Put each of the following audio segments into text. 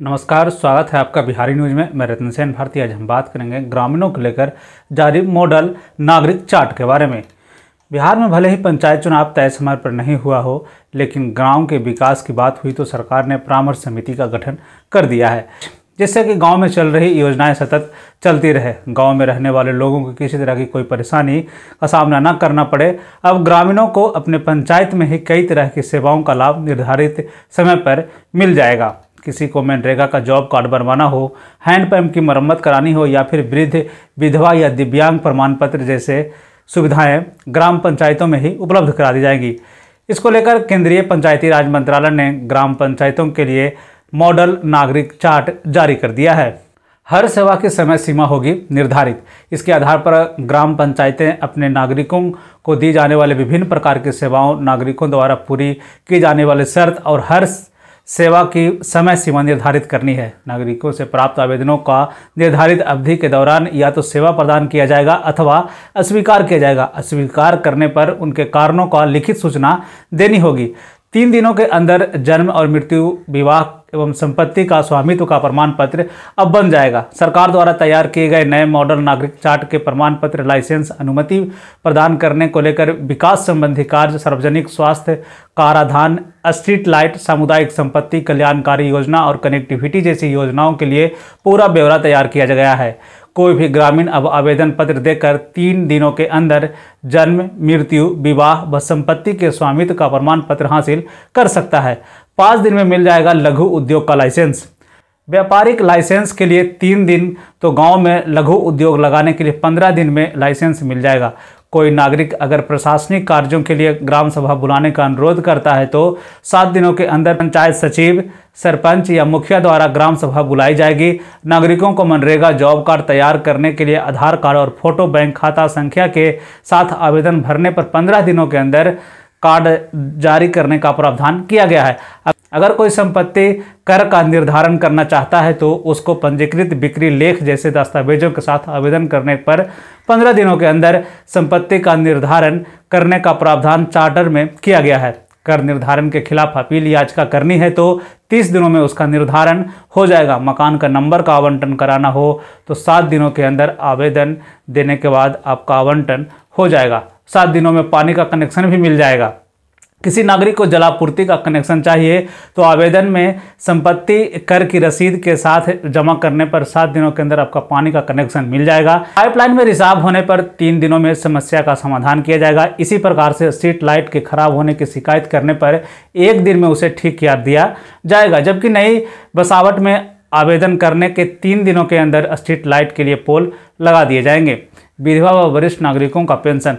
नमस्कार स्वागत है आपका बिहारी न्यूज में मैं रतन सेन भारती आज हम बात करेंगे ग्रामीणों को लेकर जारी मॉडल नागरिक चार्ट के बारे में बिहार में भले ही पंचायत चुनाव तय समय पर नहीं हुआ हो लेकिन गांव के विकास की बात हुई तो सरकार ने परामर्श समिति का गठन कर दिया है जिससे कि गांव में चल रही योजनाएं सतत चलती रहे गांव में रहने वाले लोगों को किसी तरह की कोई परेशानी का सामना न करना पड़े अब ग्रामीणों को अपने पंचायत में ही कई तरह की सेवाओं का लाभ निर्धारित समय पर मिल जाएगा किसी को मनरेगा का जॉब कार्ड बनवाना हो हैंडपम्प की मरम्मत करानी हो या फिर वृद्ध विधवा या दिव्यांग प्रमाण पत्र जैसे सुविधाएं ग्राम पंचायतों में ही उपलब्ध करा दी जाएंगी इसको लेकर केंद्रीय पंचायती राज मंत्रालय ने ग्राम पंचायतों के लिए मॉडल नागरिक चार्ट जारी कर दिया है हर सेवा की समय सीमा होगी निर्धारित इसके आधार पर ग्राम पंचायतें अपने नागरिकों को दी जाने वाले विभिन्न प्रकार की सेवाओं नागरिकों द्वारा पूरी की जाने वाली शर्त और हर सेवा की समय सीमा निर्धारित करनी है नागरिकों से प्राप्त आवेदनों का निर्धारित अवधि के दौरान या तो सेवा प्रदान किया जाएगा अथवा अस्वीकार किया जाएगा अस्वीकार करने पर उनके कारणों का लिखित सूचना देनी होगी तीन दिनों के अंदर जन्म और मृत्यु विवाह एवं संपत्ति का स्वामित्व का प्रमाण पत्र अब बन जाएगा सरकार द्वारा तैयार किए गए नए मॉडल नागरिक चार्ट के प्रमाण पत्र लाइसेंस अनुमति प्रदान करने को लेकर विकास संबंधी कार्य सार्वजनिक स्वास्थ्य काराधान स्ट्रीट लाइट सामुदायिक संपत्ति कल्याणकारी योजना और कनेक्टिविटी जैसी योजनाओं के लिए पूरा ब्यौरा तैयार किया गया है कोई भी ग्रामीण अब आवेदन पत्र देकर तीन दिनों के अंदर जन्म मृत्यु विवाह व संपत्ति के स्वामित्व का प्रमाण पत्र हासिल कर सकता है पाँच दिन में मिल जाएगा लघु उद्योग का लाइसेंस व्यापारिक लाइसेंस के लिए तीन दिन तो गांव में लघु उद्योग लगाने के लिए पंद्रह दिन में लाइसेंस मिल जाएगा कोई नागरिक अगर प्रशासनिक कार्यों के लिए ग्राम सभा बुलाने का अनुरोध करता है तो सात दिनों के अंदर पंचायत सचिव सरपंच या मुखिया द्वारा ग्राम सभा बुलाई जाएगी नागरिकों को मनरेगा जॉब कार्ड तैयार करने के लिए आधार कार्ड और फोटो बैंक खाता संख्या के साथ आवेदन भरने पर पंद्रह दिनों के अंदर कार्ड जारी करने का प्रावधान किया गया है अगर कोई संपत्ति कर का निर्धारण करना चाहता है तो उसको पंजीकृत बिक्री लेख जैसे दस्तावेजों के साथ आवेदन करने पर 15 दिनों के अंदर संपत्ति का निर्धारण करने का प्रावधान चार्टर में किया गया है कर निर्धारण के खिलाफ अपील याचिका करनी है तो 30 दिनों में उसका निर्धारण हो जाएगा मकान का नंबर का आवंटन कराना हो तो सात दिनों के अंदर आवेदन देने के बाद आपका आवंटन हो जाएगा सात दिनों में पानी का कनेक्शन भी मिल जाएगा किसी नागरिक को जलापूर्ति का कनेक्शन चाहिए तो आवेदन में संपत्ति कर की रसीद के साथ जमा करने पर सात दिनों के अंदर आपका पानी का कनेक्शन मिल जाएगा पाइपलाइन में रिसाव होने पर तीन दिनों में समस्या का समाधान किया जाएगा इसी प्रकार से स्ट्रीट लाइट के खराब होने की शिकायत करने पर एक दिन में उसे ठीक किया दिया जाएगा जबकि नई बसावट में आवेदन करने के तीन दिनों के अंदर स्ट्रीट लाइट के लिए पोल लगा दिए जाएंगे विधवा व वरिष्ठ नागरिकों का पेंशन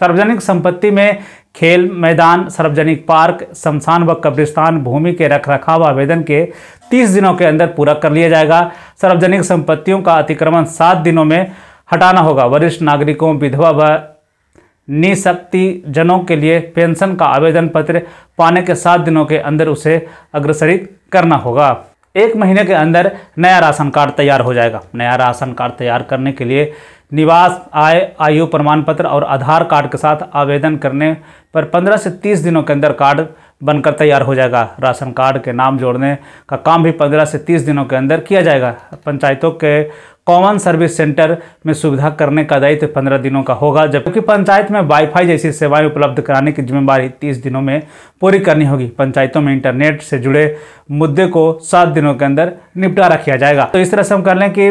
सार्वजनिक संपत्ति में खेल मैदान सार्वजनिक पार्क शमशान व कब्रिस्तान भूमि के रख रखाव आवेदन के 30 दिनों के अंदर पूरा कर लिया जाएगा सार्वजनिक संपत्तियों का अतिक्रमण सात दिनों में हटाना होगा वरिष्ठ नागरिकों विधवा व निशक्तिजनों के लिए पेंशन का आवेदन पत्र पाने के सात दिनों के अंदर उसे अग्रसरित करना होगा एक महीने के अंदर नया राशन कार्ड तैयार हो जाएगा नया राशन कार्ड तैयार करने के लिए निवास आय आयु प्रमाण पत्र और आधार कार्ड के साथ आवेदन करने पर 15 से 30 दिनों के अंदर कार्ड बनकर तैयार हो जाएगा राशन कार्ड के नाम जोड़ने का काम भी 15 से 30 दिनों के अंदर किया जाएगा पंचायतों के कॉमन सर्विस सेंटर में सुविधा करने का दायित्व पंद्रह दिनों का होगा जबकि पंचायत में वाईफाई जैसी सेवाएं उपलब्ध कराने की जिम्मेवारी तीस दिनों में पूरी करनी होगी पंचायतों में इंटरनेट से जुड़े मुद्दे को सात दिनों के अंदर निपटारा किया जाएगा तो इस तरह से हम कर लें कि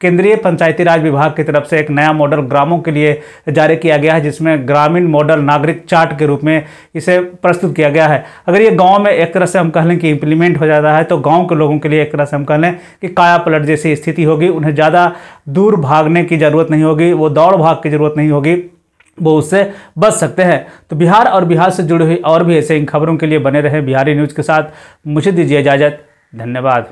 केंद्रीय पंचायती राज विभाग की तरफ से एक नया मॉडल ग्रामों के लिए जारी किया गया है जिसमें ग्रामीण मॉडल नागरिक चार्ट के रूप में इसे प्रस्तुत किया गया है अगर ये गाँव में एक तरह से हम कह लें कि इम्प्लीमेंट हो जाता है तो गाँव के लोगों के लिए एक तरह से हम कह लें कि काया पलट जैसी स्थिति होगी उन्हें ज़्यादा दूर भागने की ज़रूरत नहीं होगी वो दौड़ भाग की ज़रूरत नहीं होगी वो उससे बच सकते हैं तो बिहार और बिहार से जुड़ी हुई और भी ऐसे इन खबरों के लिए बने रहे बिहारी न्यूज़ के साथ मुझे दीजिए इजाज़त धन्यवाद